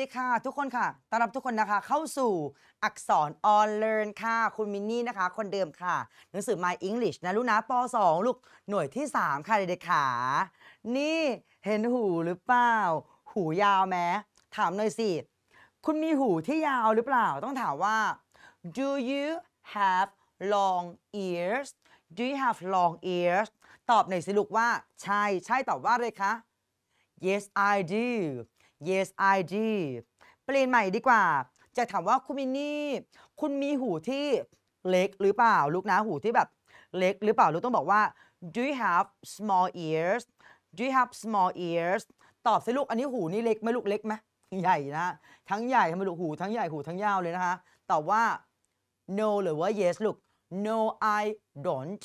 ดีค่ะทุกคนค่ะ ต้อนรับทุกคนนะคะเข้าสู่อักษร all learn ค่ะ คุณมินนี่นะคะ คนเดิมค่ะ หนังสือ My English นะลูกนะป .2 ลูกหน่วยที่3ค่ะเด็กๆขา นี่เห็นหูหรือเปล่าหูยาวแม้ถามหน่อยสิคุณมีหูที่ยาวหรือเปล่าต้องถามว่า do you have long ears do you have long ears ตอบหน่อยสิลูกว่าใช่ใช่ตอบว่าเลยคะ yes I do Yes I do เปลี่ยนใหม่ดีกว่า จะถามว่าคุณมินนี่คุณมีหูที่เล็กหรือเปล่าลูกนะหูที่แบบเล็กหรือเปล่าลูกต้องบอกว่า Do you have small ears Do you have small ears ตอบสิลูกอันนี้หูนี่เล็กไหมลูกเล็กไหมใหญ่นะทั้งใหญ่ทั้งลูกหูทั้งใหญ่หูทั้งยาวเลยนะคะตอบว่า no หรือว่า yes ลูก no I don't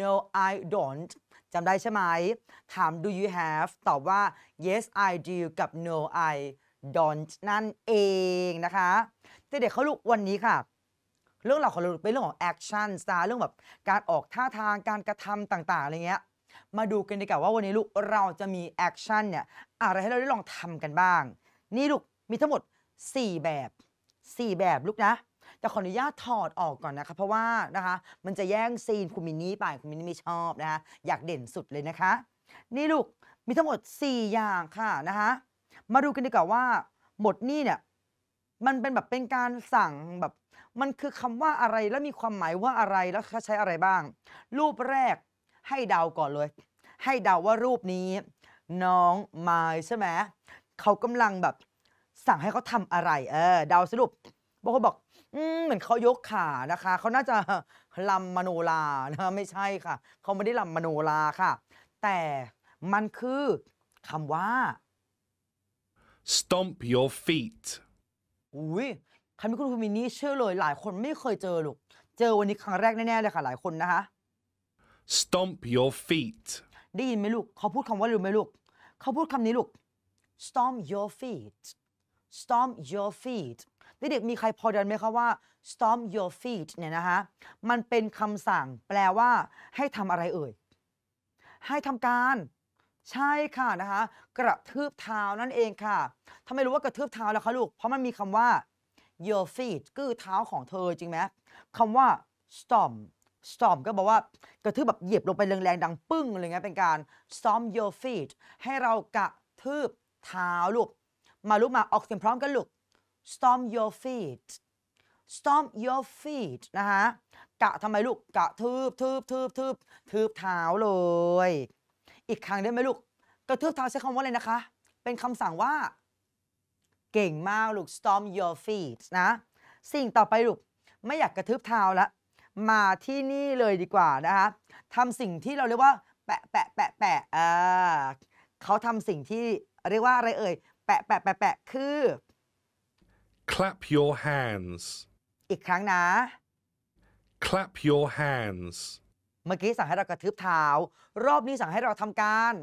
no I don't จำได้ใช่ไหม ถาม do you have ตอบว่า yes I do กับ no I don't นั่นเองนะคะแต่เด็กเขาลูกวันนี้ค่ะ เรื่องราวของเราเป็นเรื่องของ action นะเรื่องแบบการออกท่าทางการกระทำต่างๆ อะไรเงี้ย มาดูกันดีกว่าว่าวันนี้ลูกเราจะมี action เนี่ยอะไรให้เราได้ลองทำกันบ้าง นี่ลูกมีทั้งหมด 4 แบบ 4 แบบลูกนะแต่ขออนุญาตถอดออกก่อนนะคะเพราะว่านะคะมันจะแย่งซีนคุณมินนี่ไปคุณมินนี่ไม่ชอบนะคะอยากเด่นสุดเลยนะคะนี่ลูกมีทั้งหมด 4 อย่างค่ะนะคะมาดูกันดีกว่าว่า หมดนี่เนี่ยมันเป็นแบบเป็นการสั่งแบบมันคือคำว่าอะไรแล้วมีความหมายว่าอะไรแล้วเขาใช้อะไรบ้าง รูปแรกให้เดาก่อนเลย ให้เดาว่ารูปนี้ น้องไม้ใช่ไหมเขากำลังแบบสั่งให้เขาทำอะไรเออเดาสรุปบางคนบอกอืมเหมือนเขายกขานะคะ เขาน่าจะ ลำมโนลานะไม่ใช่ค่ะ เขาไม่ได้ลำมโนลาค่ะ แต่มันคือคำว่า stomp your feet อุ้ยคำนี้คุณครูมินี่เชื่อเลยหลาย คนไม่เคยเจอหรอกเจอวันนี้ครั้งแรกแน่ๆเลยค่ะหลายคนนะคะ stomp your feet ได้ยินไหมลูกเขาพูดคำว่ารู้ไหมลูกเขาพูดคำนี้ลูก stomp your feet stomp your feet เด็กๆมีใครพอเดินไหมคะว่า stomp your feet เนี่ยนะคะ มันเป็นคำสั่งแปลว่าให้ทำอะไรเอ่ย ให้ทำการ ใช่ค่ะนะคะ กระทืบเท้านั่นเองค่ะทำไมรู้ว่ากระทืบเท้าล้วคะลูก เพราะมันมีคำว่า your feet คือเท้าของเธอจริงไหมคำว่า stomp stomp ก็บอกว่ากระทืบแบบเหยียบลงไปแรงๆ ดังปึ้งอะไรเงี้ยเป็นการ stomp your feet ให้เรากระทืบเท้าลูกมาลูกมาออกเสียงพร้อมกันลูก stomp your feet stomp your feet นะคะกะทำไมลูกกะทืบทืบทืบทืบทืบเท้าเลย อีกครั้งได้ไหมลูกกระทืบเท้าใช้คำว่าอะไรนะคะ เป็นคำสั่งว่า เก่งมากลูก stomp your feet นะสิ่งต่อไปลูกไม่อยากกระทืบเท้าละมาที่นี่เลยดีกว่านะคะทำสิ่งที่เราเรียกว่าแปะแปะแปะแปะอ่าเขาทำสิ่งที่เรียกว่าอะไรเอ่ยแปะแปะแปะแปะคือ clap your hands อีกครั้งนะ clap your hands เมื่อกี้สั่งให้เรากระทืบเท้า รอบนี้สั่งให้เราทำการ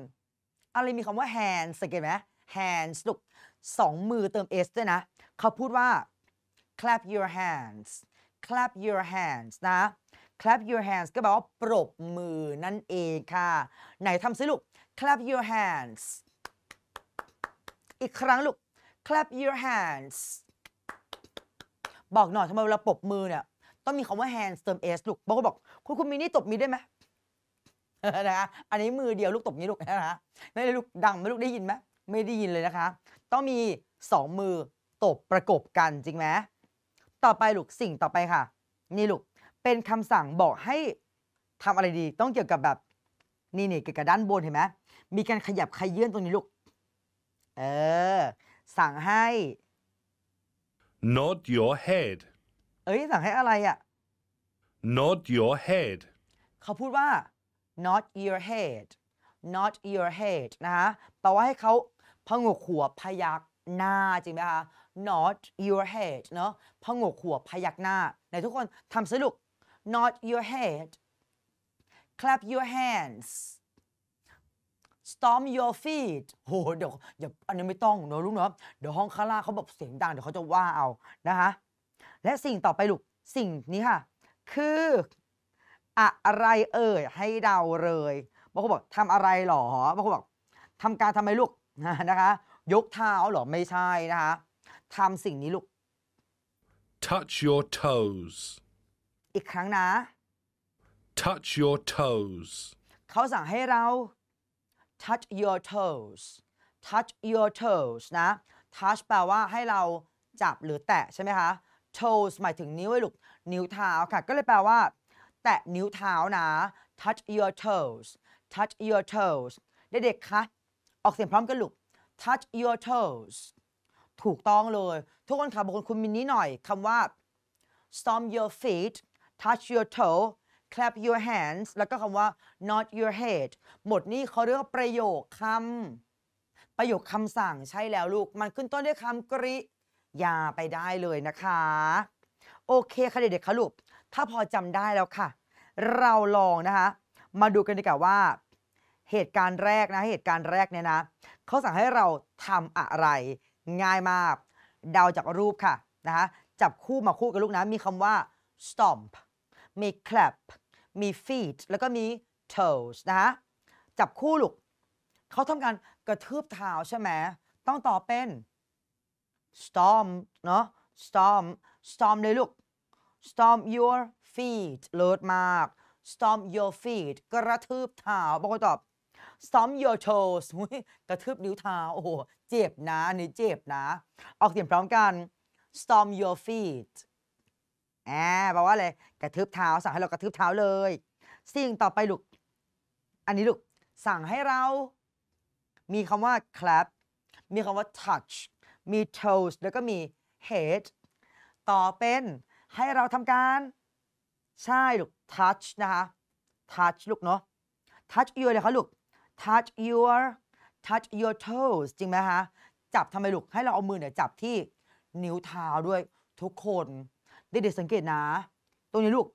อะไรมีคำว่า hands สังเกตไหม hands ลูกสองมือเติม s ด้วยนะ เขาพูดว่า clap your hands clap your hands นะ clap your hands ก็แปลว่าปรบมือนั่นเองค่ะ ไหนทำซิลูก clap your hands อีกครั้งลูก clap your hands บอกหน่อยทำไมเวลาปบมือเนี่ยต้องมีคำว่า hands เติม s ลูกบางคนบอก คุณคุณมินี่ตบมีได้ไหมนะคะอันนี้มือเดียวลูกตบนี้ลูกนะคะนม่เลยลูกดังไหมลูกได้ยินไหมไม่ได้ยินเลยนะคะ ต้องมี 2 มือตบประกบกันจริงไหมต่อไปลูกสิ่งต่อไปค่ะ นี่ลูกเป็นคำสั่งบอกให้ทำอะไรดีต้องเกี่ยวกับแบบนี่นี่เกี่ยวกับด้านบนเห็นไหมมีการขยับขยื่นตรงนี้ลูก เออสั่งให้ nod your head เอ้ยสั่งให้อะไรอ่ะ nod your head เขาพูดว่า nod your head nod your head นะคะแปลว่าให้เขาพงกหัวพยักหน้าจริงไหมคะ nod your head เนาะพงกหัวพยักหน้าไหนทุกคนทำสรุป nod your head clap your hands storm your feet โห เดี๋ยวอย่าอันนี้ไม่ต้องเนอะลูกเนาะเดี๋ยวห้องข้างล่างเขาแบบเสียงดังเดี๋ยวเขาจะว่าเอานะคะและสิ่งต่อไปลูกสิ่งนี้ค่ะ คือ อะไรเอ่ยให้เดาเลยบางคนบอกทำอะไรหรอบางคนบอกทำการทำไมลูกนะคะ ยกเท้าหรอไม่ใช่นะคะทำสิ่งนี้ลูก touch your toes อีกครั้งนะ touch your toes เขาสั่งให้เรา touch your toes touch your toes นะ touch แปลว่าให้เราจับหรือแตะใช่ไหมคะ toes หมายถึงนิ้วไอ้ลูกนิ้วเท้าค่ะ ก็เลยแปลว่า แตะนิ้วเท้านะ touch your toes touch your toes เด็กๆ คะออกเสียงพร้อมกันลูก touch your toes ถูกต้องเลย ทุกคนค่ะบางคนคุณมินนี่หน่อยคำว่า stomp your feet touch your toe clap your hands แล้วก็คำว่า not your head หมดนี้เขาเรียกว่าประโยคคำประโยคคำสั่งใช่แล้วลูกมันขึ้นต้นด้วยคำกริยาไปได้เลยนะคะโอเคค่ะเด็ก ๆคะลูกถ้าพอจำได้แล้วค่ะ เราลองนะคะมาดูกันดีกว่าว่า เหตุการณ์แรกนะเหตุการณ์แรกเนี่ยนะเขาสั่งให้เราทำอะไรง่ายมากเดาจากรูปค่ะนะคะจับคู่มาคู่กันลูกนะมีคำว่า stomp มี clap มี feet แล้วก็มี toes นะฮะจับคู่ลูกเขาทำการกระทืบเท้าใช่ไหมต้องต่อเป็น storm เนาะ storm storm เลยลูก storm your feet เลิศมาก storm your feet กระทืบเท้าบางคนตอบ storm your toes กระทืบนิ้วเท้าโอ้โหเจ็บนะนี่เจ็บนะออกเสียงพร้อมกัน storm your feet แอบบอกว่าอะไรกระทึบเท้าสั่งให้เรากระทึบเท้าเลย สิ่งต่อไปลูกอันนี้ลูกสั่งให้เรามีคำว่า clap มีคำว่า touch มี toes แล้วก็มี head ต่อเป็นให้เราทำการ ใช่ลูก touch นะคะ touch ลูกเนาะ touch your เลยคะลูก touch your touch your toes จริงไหมคะ จับทำไมลูกให้เราเอามือเนี่ย จับที่นิ้วเท้าด้วยทุกคนเด็กๆสังเกตนะ ตรงนี้ลูก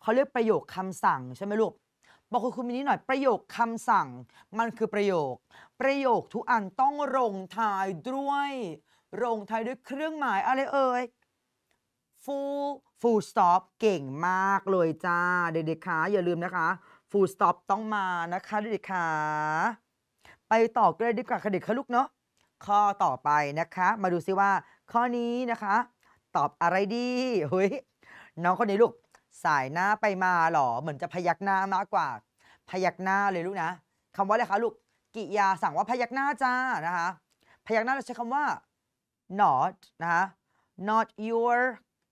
เขาเรียกประโยคคำสั่งใช่ไหมลูกบอกคุณครูมินิหน่อยประโยคคำสั่ง มันคือประโยค ประโยคทุกอันต้องลงท้ายด้วยลงท้ายด้วยเครื่องหมายอะไรเอ่ย full full stop เก่งมากเลยจ้าเด็กๆคะอย่าลืมนะคะ full stop ต้องมานะคะเด็กๆคะไปต่อกันเลยดีกว่าค่ะเด็กค่ะลูกเนาะข้อต่อไปนะคะ มาดูซิว่า ข้อนี้นะคะตอบอะไรดีเฮ้ยน้องคนนี้ลูกสายหน้าไปมาหรอ เหมือนจะพยักหน้ามากกว่า พยักหน้าเลยลูกนะคำว่าอะไรคะลูกกิยาสั่งว่าพยักหน้าจ้านะคะพยักหน้าเราใช้คำว่า not นะคะ not your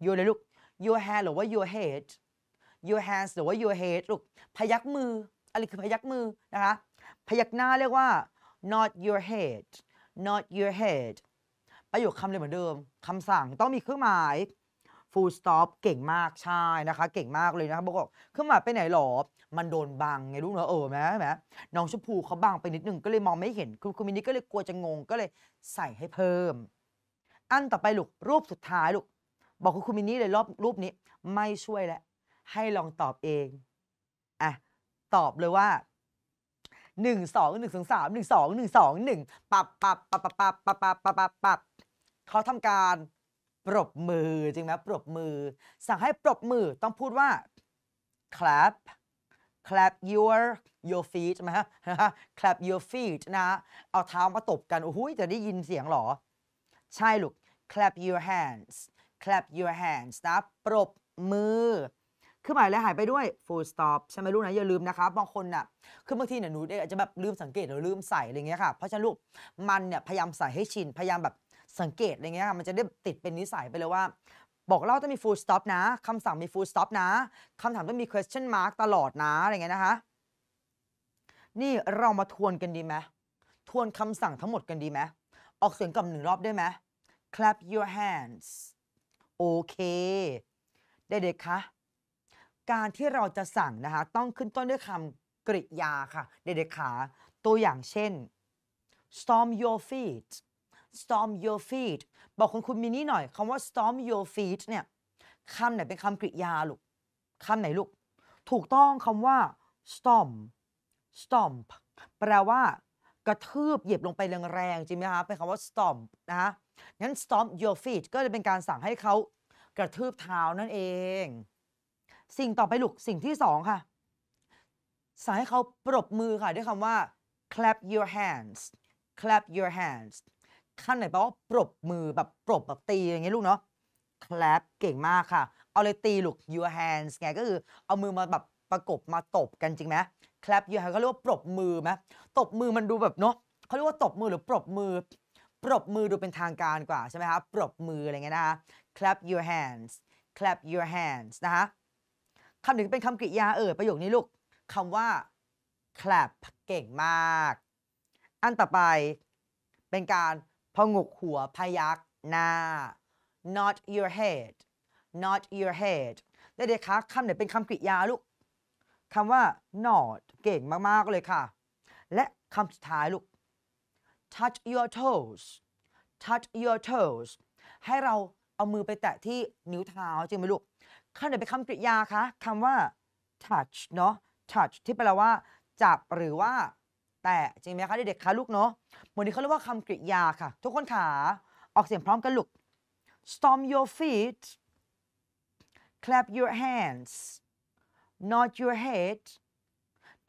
your เลยลูก your hand หรือว่า your head your hands หรือว่า your head ลูกพยักมืออะไรคือพยักมือนะคะพยักหน้าเรียกว่า not your head not your head ประโยคคำเลยเหมือนเดิมคำสั่งต้องมีเครื่องหมาย full stop เก่งมากใช่นะคะเก่งมากเลยนะครับบอกเครื่องหมายไปไหนหรอ มันโดนบัง ไงลูกเหรอเออแม่แม่น้องชมพูเขาบังไปนิดนึงก็เลยมองไม่เห็น คุณคุณมินิก็เลยกลัวจะงง ก็เลยใส่ให้เพิ่ม อันต่อไปลูกรูปสุดท้ายลูกบอกคุณคุณมินิเลยรอบรูปนี้ไม่ช่วยแล้วให้ลองตอบเองอ่ะตอบเลยว่าหนึ่งสองหนึ่งสองสามหนึ่งสองหนึ่งสองหนึ่งปับปับปับปับปับปับปับปับเขาทำการปรบมือ จริงไหมปรบมือ สั่งให้ปรบมือต้องพูดว่า clap clap your your feet ไหมฮะ clap your feet นะ เอาเท้ามาตบกันโอ้โหจะได้ยินเสียงหรอ ใช่ลูก clap your hands clap your hands นะ ปรบมือคือหมายแล้วหายไปด้วย full stop ใช่ไหมลูกนะ อย่าลืมนะคะบางคนน่ะคือบางทีเนี่ยหนูอาจจะแบบลืมสังเกตหรือลืมใส่อะไรเงี้ยค่ะเพราะฉะนั้นลูกมันเนี่ยพยายามใส่ให้ชินพยายามแบบสังเกตอะไรเงี้ยมันจะได้ติดเป็นนิสัยไปเลยว่าบอกเล่าต้องมี full stop นะคำสั่งมี full stop นะคำถามต้องมี question mark ตลอดนะ อะไรเงี้ยนะคะ นี่เรามาทวนกันดีไหมทวนคำสั่งทั้งหมดกันดีไหมออกเสียงกับหนึ่งรอบได้ไหม clap your hands โอเคได้เด็กคะการที่เราจะสั่งนะคะ ต้องขึ้นต้นด้วยคำกริยาค่ะเด็กๆขาตัวอย่างเช่น storm your feet storm your feet บอกคุณคุณมินี่หน่อยคำว่า storm your feet เนี่ยคำไหนเป็นคำกริยาลูกคำไหนลูกถูกต้องคำว่า storm stomp แปลว่า กระทืบเหยียบลงไปแรงๆจริงไหมคะเป็นคำว่า stomp นะฮะงั้น stomp your feet ก็จะเป็นการสั่งให้เขา กระทืบเท้า นั่นเอง สิ่งต่อไปลูกสิ่งที่สองค่ะสั่งให้เขาปรบมือค่ะด้วยคำว่า clap your hands clap your hands ขั้นไหนแปลว่าปรบมือแบบปรบแบบตีอย่างเงี้ยลูกเนาะ clap เก่งมากค่ะเอาเลยตีลูก your hands ไงก็คือเอามือมาแบบประกบมาตบกันจริงไหม clap your hands เขาเรียกว่าปรบมือไหมตบมือมันดูแบบเนาะเขาเรียกว่าตบมือหรือปรบมือปรบมือดูเป็นทางการกว่าใช่ไหมคะปรบมืออะไรเงี้ยนะคะ clap your hands clap your hands นะคะคำหนึ่งเป็นคำกริยาเออประโยคนี้ลูกคำว่า clap เก่งมาก อันต่อไปเป็นการพงกหัวพยักหน้า not your head not your head เด็กๆคะคำไหนเป็นคำกริยาลูก คำว่า not เก่งมากๆ เลยค่ะ และคำสุดท้ายลูก touch your toes touch your toes ให้เราเอามือไปแตะที่นิ้วเท้าจริงไหมลูก คำไหนเป็นคำกริยาคะคำว่า touch เนาะ touch ที่แปลว่า จับหรือว่าแต่จริงไหมคะเด็กๆคะลูกเนาะ วันนี้เขาเรียกว่าคำกริยาค่ะ ทุกคนขาออกเสียงพร้อมกันลูก stomp your feet clap your hands nod your head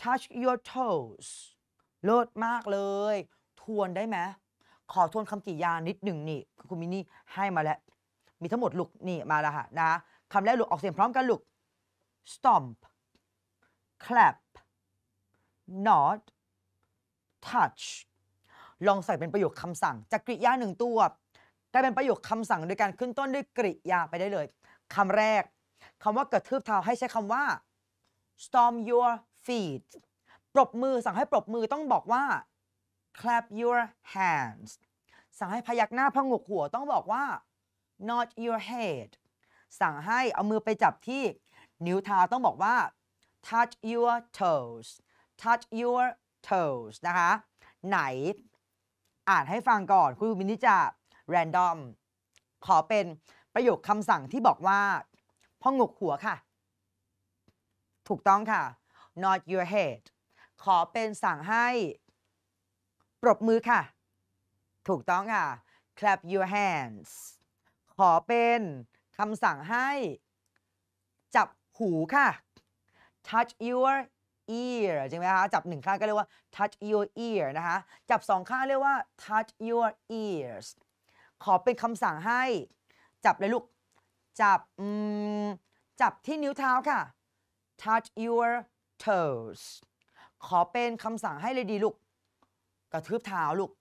touch your toes เลิศมากเลย ทวนได้ไหมขอทวนคำกริยานิดหนึ่งนี่คุณมินี่ให้มาแล้ว มีทั้งหมดลูกนี่มาแล้วค่ะนะคำแรกลูกออกเสียงพร้อมกันลูก stomp clap nod touch ลองใส่เป็นประโยคคำสั่งจากกริยาหนึ่งตัวกลายเป็นประโยคคำสั่งโดยการขึ้นต้นด้วยกริยาไปได้เลยคำแรกคำว่ากระทืบเท้าให้ใช้คำว่า storm your feet ปรบมือสั่งให้ปรบมือต้องบอกว่า clap your hands สั่งให้พยักหน้าพงกหัวต้องบอกว่า nod your head สั่งให้เอามือไปจับที่ นิ้วเท้าต้องบอกว่า touch your toes touch your toes นะคะไหนอ่านให้ฟังก่อนคุณมินนี่จะ random ขอเป็นประโยคคำสั่งที่บอกว่า พ่องกหัวค่ะถูกต้องค่ะ not your head ขอเป็นสั่งให้ปรบมือค่ะถูกต้องค่ะ clap your hands ขอเป็นคำสั่งให้ จับหูค่ะ touch your ear ใช่ไหมคะ จับหนึ่งข้างก็เรียกว่า touch your ear นะคะ จับสองข้างเรียกว่า touch your ears ขอเป็นคำสั่งให้ จับเลยลูกจับจับที่นิ้วเท้าค่ะ touch your toes ขอเป็นคำสั่งให้เลยดีลูกกระทืบเท้าลูก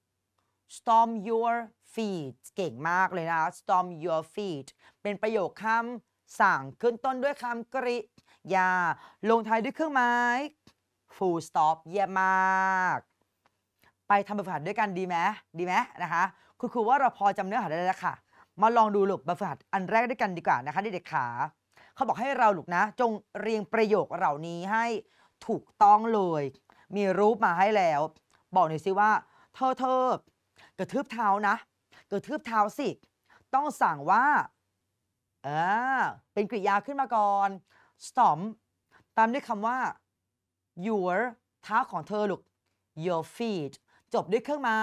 storm your feet เก่งมากเลยนะ storm your feet เป็นประโยคคำสั่งขึ้นต้นด้วยคำกริยาลงท้ายด้วยเครื่องไม้ full stop เยี่ยมมาก ไปทำบรฝึกหัดด้วยกันดีไหมดีไหมนะคะคุณครูว่าเราพอจำเนื้อหาได้แล้วค่ะ มาลองดูหลุกบบฝรกหัดอันแรกด้วยกันดีกว่านะคะ เด็กๆขาเขาบอกให้เราหลุกนะ จงเรียงประโยคเหล่านี้ให้ถูกต้องเลย มีรูปมาให้แล้ว บอกหน่อยสิว่าเธอเธอกระทืบเท้านะกระทืบเท้าสิ ต้องสั่งว่าเออเป็นกริยาขึ้นมาก่อน stomp ตามด้วยคำว่า your เท้าของเธอลูก your feet จบด้วยเครื่องไม้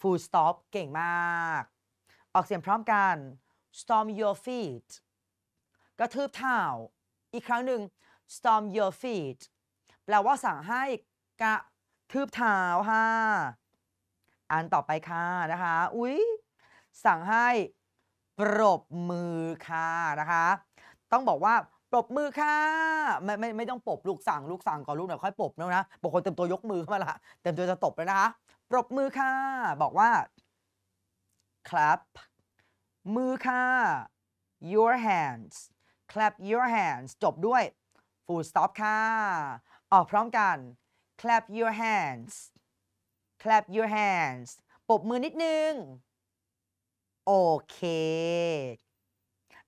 full stop เก่งมาก ออกเสียงพร้อมกัน storm your feet กระทืบเท้าอีกครั้งหนึ่ง storm your feet แปลว่าสั่งให้กระทืบเท้าค่ะอันต่อไปค่ะนะคะ อุ๊ยสั่งให้ ปรบมือค่ะนะคะ ต้องบอกว่าปรบมือค่ะไม่ไม่ไม่ต้องปรบลูกสั่งลูกสั่งก่อนลูกหน่อยค่อยปรบนะนะบางคนเต็มตัวยกมือ้มาละเต็มตัวจะตบแล้วนะคะปรบมือค่ะบอกว่าคลับมือค่ะ your hands clap your hands จบด้วย full stop ค่ะออกพร้อมกัน clap your hands clap your hands ปรบมือนิดนึง โอเค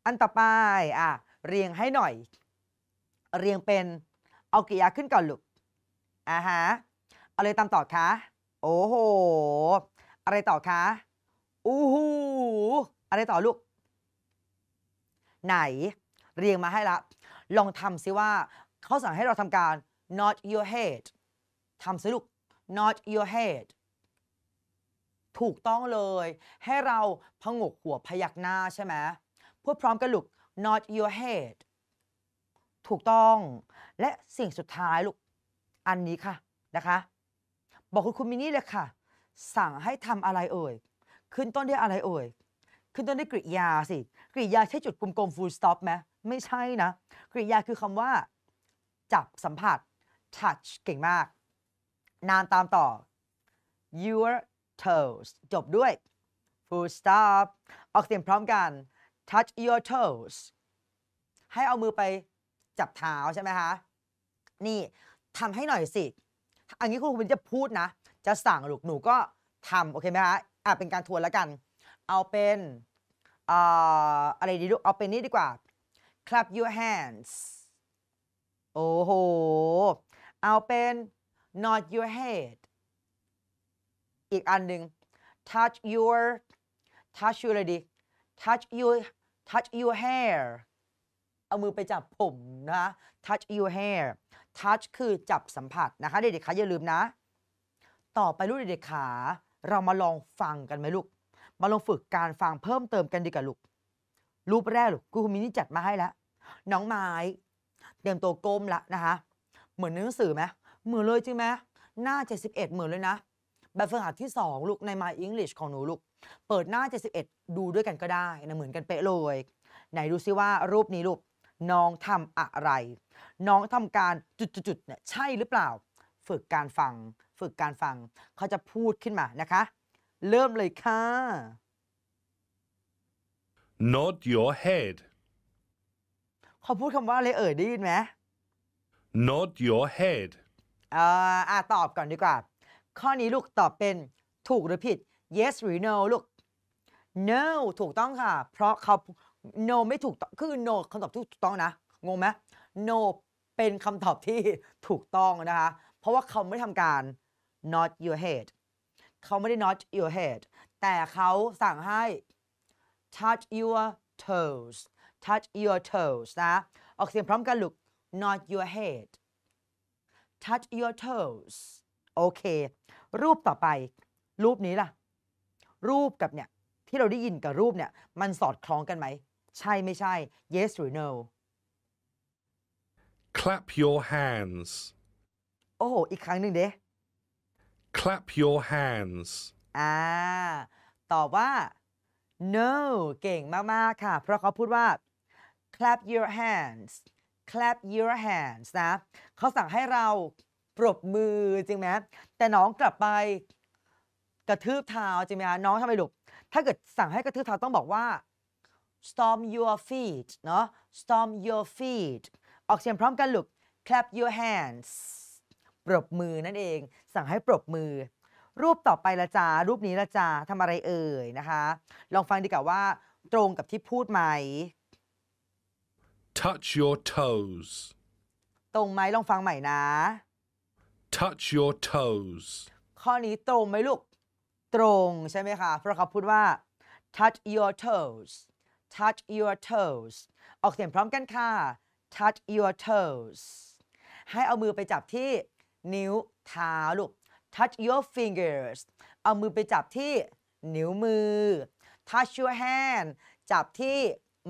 อันต่อไปอ่ะเรียงให้หน่อย เรียงเป็น เอากิยาขึ้นก่อนลูกอ่าฮะอะไรตามต่อคะโอ้โห อะไรต่อคะอู้หู อะไรต่อลูกไหนเรียงมาให้ละ ลองทำซิว่าเขาสั่งให้เราทำการ not your head ทำซิลูก not your head ถูกต้องเลย ให้เราพงกหัวพยักหน้าใช่ไหมพูดพร้อมกันลูก not your head ถูกต้อง และสิ่งสุดท้ายลูก อันนี้ค่ะนะคะ บอกคุณคุณมินี่เลยค่ะ สั่งให้ทำอะไรเอ่ย ขึ้นต้นด้วยอะไรเอ่ย ขึ้นต้นด้วยกริยาสิ กริยาใช่จุดกลมๆ full stop ไหมไม่ใช่นะ กริยาคือคำว่า จับสัมผัส touch เก่งมาก นามตามต่อ your toes จบด้วย full stop ออกเสียงพร้อมกัน touch your toes ให้เอามือไปจับเท้าใช่ไหมคะ นี่ทำให้หน่อยสิ อันนี้คุณครูจะพูดนะ จะสั่งลูก หนูก็ทำโอเคไหมคะอ่าเป็นการทวนแล้วกัน เอาเป็นอะไรดีลูก เอาเป็นนี่ดีกว่า clap your hands โอ้โห เอาเป็น nod your head อีกอันหนึ่ง touch your touch your เลยดี touch your touch your hair เอามือไปจับผมนะ touch your hair touch คือจับสัมผัสนะคะเด็กๆคะอย่าลืมนะ ต่อไปลูกเด็กๆขา เรามาลองฟังกันไหมลูก มาลองฝึกการฟังเพิ่มเติมกันดีกว่าลูก รูปแรกลูกคุณมินี่จัดมาให้แล้ว น้องไม้ เตรียมตัวก้มละนะคะ เหมือนหนังสือไหมเหมือนเลยจริงไหมหน้า 71เหมือนเลยนะแบบฝึกหัดที่2ลูกใน My English ของหนูลูกเปิดหน้า71ดูด้วยกันก็ได้นะเหมือนกันเป๊ะเลยไหนดูซิว่ารูปนี้ลูกน้องทำอะไร น้องทำการจุดๆเนี่ยใช่หรือเปล่า ฝึกการฟัง ฝึกการฟัง เขาจะพูดขึ้นมานะคะ เริ่มเลยค่ะ Nod your head เขาพูดคำว่าอะไรเอ่ยได้ยินไหม Nod your head อ่าตอบก่อนดีกว่าข้อนี้ลูกตอบเป็นถูกหรือผิด yes หรือ no ลูก no ถูกต้องค่ะ เพราะเขา no ไม่ถูก คือ no คำตอบถูกต้องนะ งงไหม no เป็นคำตอบที่ถูกต้องนะคะ เพราะว่าเขาไม่ทำการ not your head เขาไม่ได้ not your head แต่เขาสั่งให้ touch your toes touch your toes นะ ออกเสียงพร้อมกันลูก not your head touch your toes โอเครูปต่อไปรูปนี้ล่ะ รูปกับเนี่ย ที่เราได้ยินกับรูปเนี่ย มันสอดคล้องกันไหม ใช่ไม่ใช่ yes หรือ no clap your hands โอ้โหอีกครั้งหนึ่งเด้ clap your hands อ่าตอบว่า no เก่งมาก ๆ ค่ะ เพราะเขาพูดว่า clap your hands clap your hands นะเขาสั่งให้เราปรบมือจริงไหมแต่น้องกลับไป กระทืบเท้าจริงไหมน้องทำไมลูกถ้าเกิดสั่งให้กระทืบเท้าต้องบอกว่า storm your feet เนาะ storm your feet ออกเสียงพร้อมกันลูก clap your hands ปรบมือนั่นเองสั่งให้ปรบมือ รูปต่อไปละจารูปนี้ละจาทำอะไรเอ่ยนะคะ ลองฟังดีกว่าว่า ตรงกับที่พูดไหม touch your toes ตรงไหมลองฟังใหม่นะ touch your toes ข้อนี้ตรงไหมลูก ตรงใช่ไหมคะเพราะเขาพูดว่า touch your toes touch your toes ออกเสียงพร้อมกันค่ะ touch your toes ให้เอามือไปจับที่นิ้วเท้าลูก touch your fingers เอามือไปจับที่นิ้วมือ touch your hand จับที่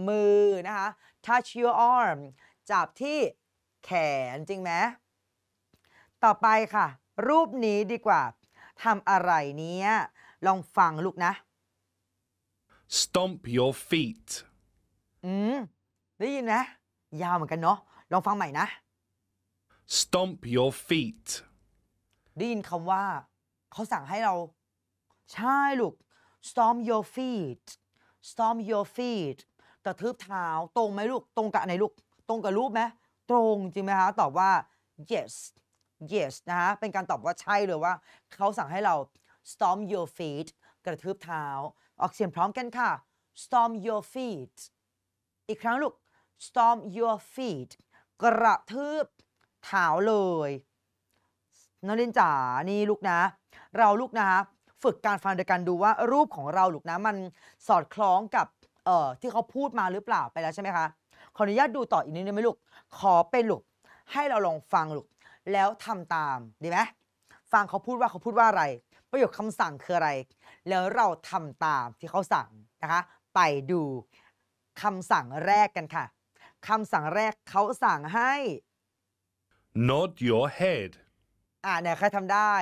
มือนะคะ touch your arm จับที่แขนจริงไหมต่อไปค่ะ รูปนี้ดีกว่าทำอะไรเนี้ยลองฟังลูกนะ stomp your feet อืมได้ยินนะ ยาวเหมือนกันเนาะลองฟังใหม่นะ stomp your feet ได้ยินคำว่าเขาสั่งให้เราใช่ลูก stomp your feet stomp your feet กระทืบเท้าตรงไหมลูกตรงกับไหนลูกตรงกับรูปไหมตรงจริงไหมคะ ตอบว่า yes yes นะฮะเป็นการตอบว่าใช่หรือว่าเขาสั่งให้เรา storm your feet กระทืบเท้าออกเสียงพร้อมกันค่ะ storm your feet อีกครั้งลูก storm your feet กระทืบเท้าเลยนรินจ๋านี่ลูกนะ เราลูกนะฝึกการฟัง้ดยกันดูว่ารูปของเราลูกนะมันสอดคล้องกับเอ่อที่เขาพูดมาหรือเปล่าไปแล้วใช่ไหมคะ ขออนุญาตดูต่ออีกนิดนึงไหมลูกขอเป็นลูกให้เราลองฟังลูกแล้วทำตามดีไหมฟังเขาพูดว่าเขาพูดว่าอะไร ประโยคคำสั่งคืออะไร แล้วเราทำตามที่เขาสั่งนะคะ ไปดู คำสั่งแรกกันค่ะ คำสั่งแรกเขาสั่งให้ nod your head อ่าไหนใครทำได้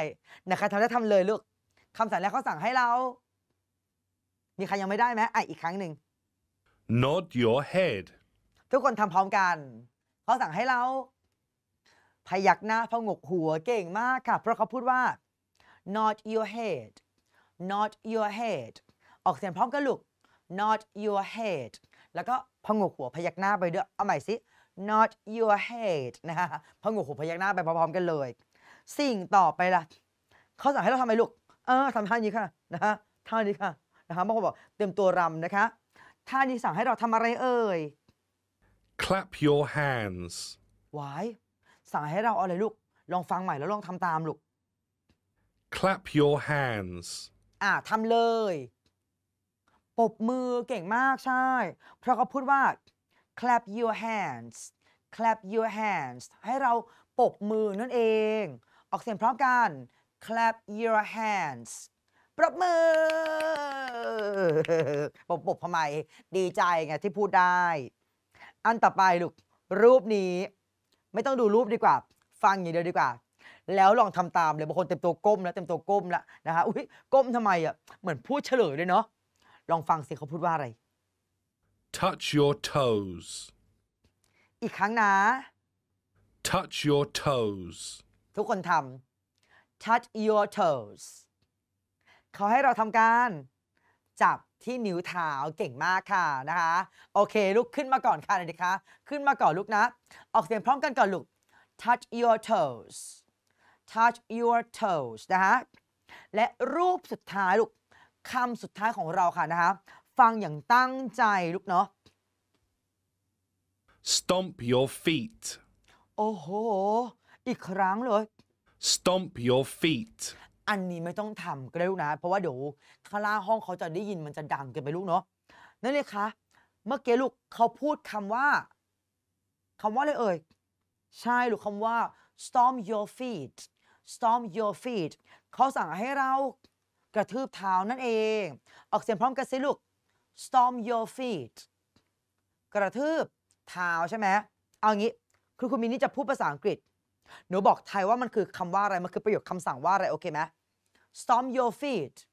ไหนใครทำได้ทำเลยลูกคำสั่งแรกเขาสั่งให้เรา มีใครยังไม่ได้ไหมอ่ะอีกครั้งหนึ่ง nod your head ทุกคนทำพร้อมกันเขาสั่งให้เราพยักหน้าพงกหัวเก่งมากค่ะเพราะเขาพูดว่า not your head not your head ออกเสียงพร้อมกันลูก not your head แล้วก็พงกหัวพยักหน้าไปด้วยเอาใหม่สิ not your head นะคะพงกหัวพยักหน้าไปพร้อมๆกันเลย สิ่งต่อไปล่ะเขาสั่งให้เราทำอะไรลูกเออทำท่านี้ค่ะนะคะท่านี้ค่ะนะคะบางคนบอกเตรียมตัวรำนะคะ ท่านี้สั่งให้เราทำอะไรเอ่ย clap your hands why สั่งให้เราอะไรลูก ลองฟังใหม่ แล้วลองทำตามลูก clap your hands อ่าทำเลย ปบมือเก่งมากใช่ เพราะเขาพูดว่า clap your hands clap your hands ให้เราปบมือนั่นเอง ออกเสียงพร้อมกัน clap your hands ปรบมือ ปบ ปบทำไมดีใจไงที่พูดได้ อันต่อไปลูกรูปนี้ไม่ต้องดูรูปดีกว่า ฟังอย่างเดียวดีกว่า แล้วลองทำตามเลย บางคนเต็มตัวก้มแล้วเต็มตัวก้มแล้วนะคะ อุ้ย ก้มทำไมอ่ะ เหมือนพูดเฉลยเลยเนาะ ลองฟังสิเขาพูดว่าอะไร touch your toes อีกครั้งนะ touch your toes ทุกคนทำ touch your toes เขาให้เราทำการจับที่นิ้วเท้าเก่งมากค่ะนะคะโอเค ลุกขึ้นมาก่อนค่ะเด็กๆคะขึ้นมาก่อนลุกนะ ออกเสียงพร้อมกันก่อนลุก touch your toes touch your toes นะคะและรูปสุดท้ายลูกคำสุดท้ายของเราค่ะนะคะ ฟังอย่างตั้งใจลูกเนาะ stomp your feet โอ้โห อีกครั้งเลย stomp your feet อันนี้ไม่ต้องทำก็ได้ลูกนะ เพราะว่าเดี๋ยวข้างล่างห้องเขาจะได้ยินมันจะดังเกินไปลูกเนาะนั่นเลยคะ เมื่อกี้ลูก เขาพูดคำว่าคำว่าอะไรเอ่ยใช่หรือคำว่า storm your feet storm your feet เขาสั่งให้เรากระทืบเท้านั่นเอง ออกเสียงพร้อมกันสิลูก storm your feet กระทืบเท้าใช่ไหมเอางี้คือคุณมินนี่จะพูดภาษาอังกฤษ หนูบอกไทยว่ามันคือคำว่าอะไรมันคือประโยคคำสั่งว่าอะไรโอเคไหม stomp your feet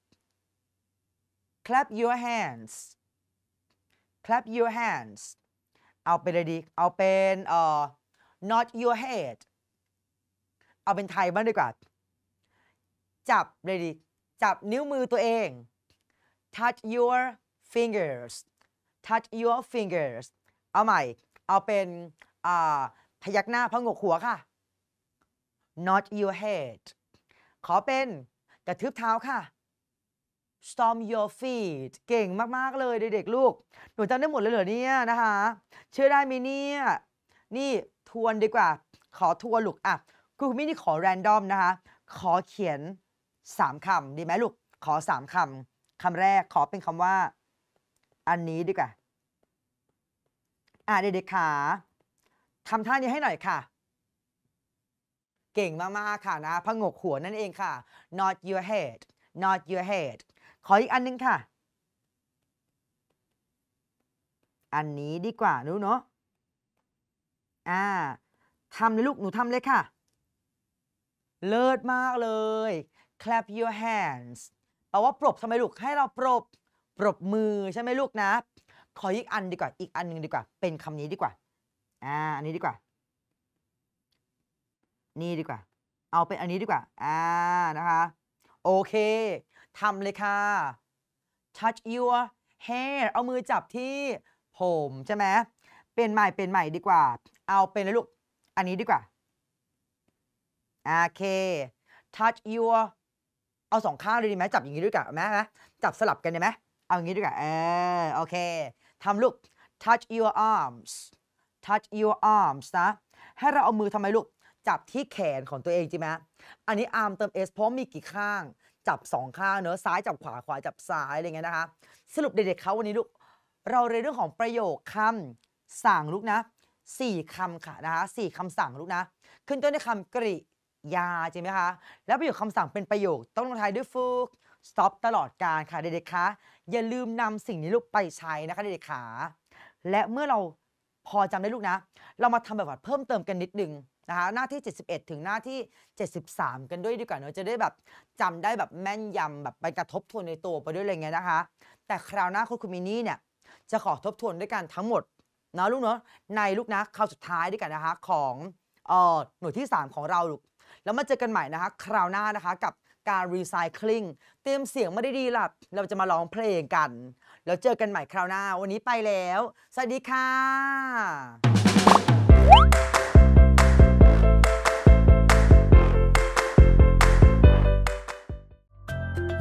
clap your hands clap your hands เอาเป็นอะไรดีเอาเป็นเอ่อ not your head เอาเป็นไทยบ้างดีกว่า จับเลยดีจับนิ้วมือตัวเอง touch your fingers touch your fingers เอาใหม่ เอาเป็นอ่าพยักหน้าพงกหัวค่ะ not your head ขอเป็นกระทืบเท้าค่ะ Storm your feet เก่งมาก ๆ เลยเด็กๆลูก หนูจำได้หมดเลยเหรอเนี่ยนะคะ เชื่อได้ไหมเนี่ยนี่ทวนดีกว่า ขอทวนลูกอ่ะคุณมินี่ขอแรนดอมนะคะ ขอเขียน 3 คำดีไหมลูก ขอ 3คำคำแรกขอเป็นคำว่า อันนี้ดีกว่า อ่ะเด็กๆขาทำท่านี้ให้หน่อยค่ะเก่งมาก ๆ ค่ะ นะพงก หัว นั่นเอง ค่ะ not your head not your head ขออีกอัน นึง ค่ะ อันนี้ดีกว่านู้เนาะ อ่า ทำเลยลูก หนูทำเลยค่ะ เลิศมากเลย clap your hands แปลว่า ปรบทำไมลูก ให้เรา ปรบ ปรบ มือใช่ไหมลูก นะ ขออีกอันดีกว่า อีกอันหนึ่งดีกว่า เป็นคำนี้ดีกว่า อ่า อันนี้ดีกว่านี่ดีกว่า เอาเป็นอันนี้ดีกว่าอ่านะคะ โอเค ทำเลยค่ะ touch your hair เอามือจับที่ผมใช่ไหม เป็นใหม่เป็นใหม่ดีกว่า เอาเป็นเลยลูก อันนี้ดีกว่าโอเค touch your เอาสองข้างเลยดีไหมจับอย่างนี้ด้วยกันไหมไหมจับสลับกันได้ไหมเอาอย่างนี้ด้วยกันเออโอเคทำลูก touch your arms touch your arms นะให้เราเอามือทำไมลูกจับที่แขนของตัวเองจริงไหมอันนี้อาร์มเติมเอสเพราะมีกี่ข้างจับสองข้างเนอะซ้ายจับขวาขวาจับซ้ายอะไรเงี้ยนะคะ สรุปเด็กๆเขาวันนี้ลูก เราเรียนเรื่องของประโยคคำสั่งลูกนะสี่คำค่ะนะคะสี่คำสั่งลูกนะขึ้นต้นด้วยคำกริยาจริงไหมคะแล้วประโยคคำสั่งเป็นประโยคต้องลงท้ายด้วยฟูก stop ตลอดการค่ะเด็กๆคะอย่าลืมนำสิ่งนี้ลูกไปใช้นะคะเด็กๆขาและเมื่อเราพอจำได้ลูกนะ เรามาทำแบบวัดเพิ่มเติมกันนิดนึงนะคะหน้าที่ 71 ถึงหน้าที่ 73 กันด้วยดีกว่าเนาะจะได้แบบจำได้แบบแม่นยำแบบไปกระทบทวนในตัวไปด้วยอะไรเงี้ยนะคะ แต่คราวหน้าคุณคุณมินี่เนี่ยจะขอทบทวนด้วยกันทั้งหมดนะลูกเนาะในลูกนะคราวสุดท้ายด้วยกันนะคะ ของเอ่อหน่วยที่ 3 ของเราลูกแล้วมาเจอกันใหม่นะคะ คราวหน้านะคะกับการรีไซเคิลเตรียมเสียงมาได้ดีหลับเราจะมาร้องเพลงกันแล้วเจอกันใหม่คราวหน้าวันนี้ไปแล้วสวัสดีค่ะ